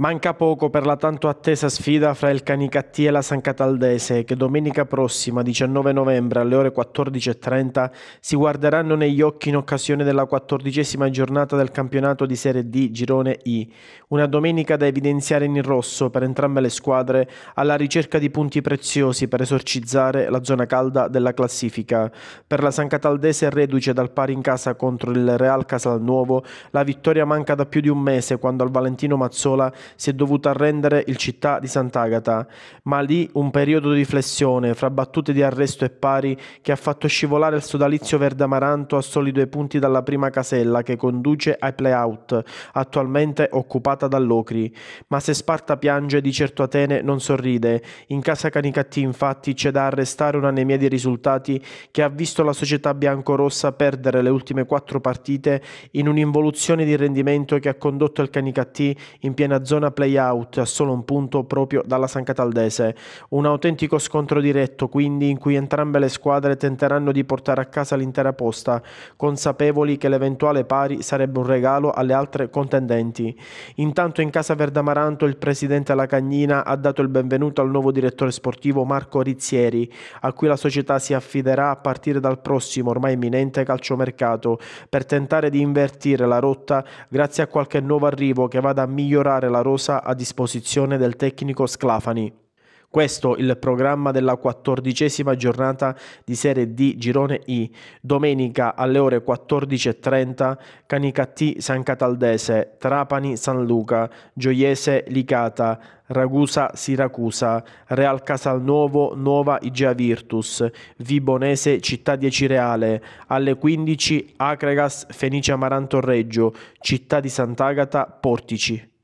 Manca poco per la tanto attesa sfida fra il Canicattì e la San Cataldese che domenica prossima, 19 novembre alle ore 14.30, si guarderanno negli occhi in occasione della quattordicesima giornata del campionato di Serie D Girone I. Una domenica da evidenziare in rosso per entrambe le squadre alla ricerca di punti preziosi per esorcizzare la zona calda della classifica. Per la San Cataldese reduce dal pari in casa contro il Real Casalnuovo, la vittoria manca da più di un mese quando al Valentino Mazzola si è dovuto arrendere il città di Sant'Agata, ma lì un periodo di flessione fra battute di arresto e pari che ha fatto scivolare il sodalizio verdamaranto a soli due punti dalla prima casella che conduce ai playout, attualmente occupata dall'Ocri. Ma se Sparta piange, di certo Atene non sorride. In casa Canicattì, infatti, c'è da arrestare un'anemia di risultati che ha visto la società biancorossa perdere le ultime quattro partite in un'involuzione di rendimento che ha condotto il Canicattì in piena zona zona play-out, solo un punto proprio dalla San Cataldese. Un autentico scontro diretto, quindi, in cui entrambe le squadre tenteranno di portare a casa l'intera posta, consapevoli che l'eventuale pari sarebbe un regalo alle altre contendenti. Intanto in casa Verdamaranto il presidente Lacagnina ha dato il benvenuto al nuovo direttore sportivo Marco Rizzieri, a cui la società si affiderà a partire dal prossimo, ormai imminente, calciomercato, per tentare di invertire la rotta grazie a qualche nuovo arrivo che vada a migliorare la rotta rosa a disposizione del tecnico Sclafani. Questo il programma della quattordicesima giornata di Serie D Girone I, domenica alle ore 14.30 Canicattì San Cataldese, Trapani San Luca, Gioiese Licata, Ragusa Siracusa, Real Casalnuovo Nuova Igea Virtus, Vibonese Città 10 Reale, alle 15 Acregas Fenice Amaranto Reggio, Città di Sant'Agata Portici.